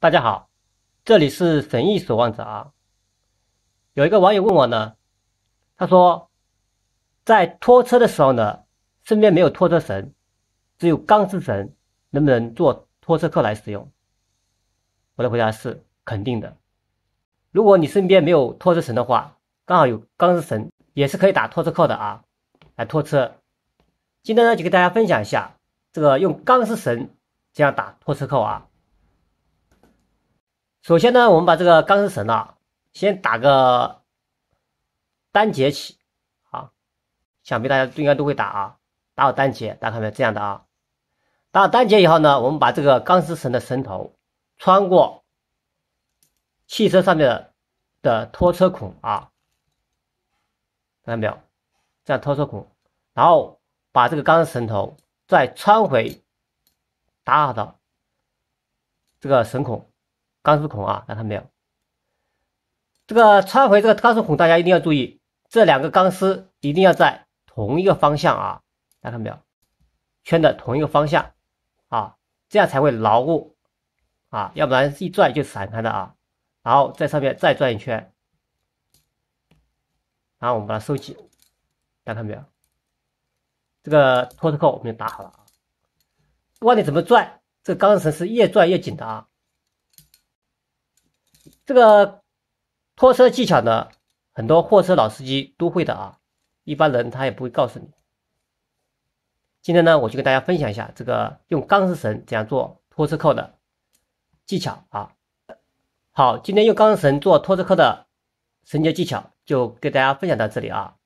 大家好，这里是神意守望者啊。有一个网友问我呢，他说，在拖车的时候呢，身边没有拖车绳，只有钢丝绳，能不能做拖车扣来使用？我的回答是肯定的。如果你身边没有拖车绳的话，刚好有钢丝绳也是可以打拖车扣的啊，来拖车。今天呢，就给大家分享一下这个用钢丝绳这样打拖车扣啊。首先呢，我们把这个钢丝绳呢，先打个单结起，啊，想必大家都应该都会打啊，打好单结，大家看到没有这样的啊？打好单结以后呢，我们把这个钢丝绳的绳头穿过汽车上面的拖车孔啊，看到没有？这样拖车孔，然后把这个钢丝绳头再穿回打好的这个绳孔。钢丝孔啊，看到没有？这个穿回这个钢丝孔，大家一定要注意，这两个钢丝一定要在同一个方向啊！看到没有？圈的同一个方向啊，这样才会牢固啊，要不然一拽就散开了啊。然后在上面再转一圈，然后我们把它收紧，看到没有？这个托特扣我们就打好了啊。不管你怎么拽，这个钢丝绳是越拽越紧的啊。这个拖车技巧呢，很多货车老司机都会的啊，一般人他也不会告诉你。今天呢，我就跟大家分享一下这个用钢丝绳怎样做拖车扣的技巧啊。好，今天用钢丝绳做拖车扣的绳结技巧就给大家分享到这里啊。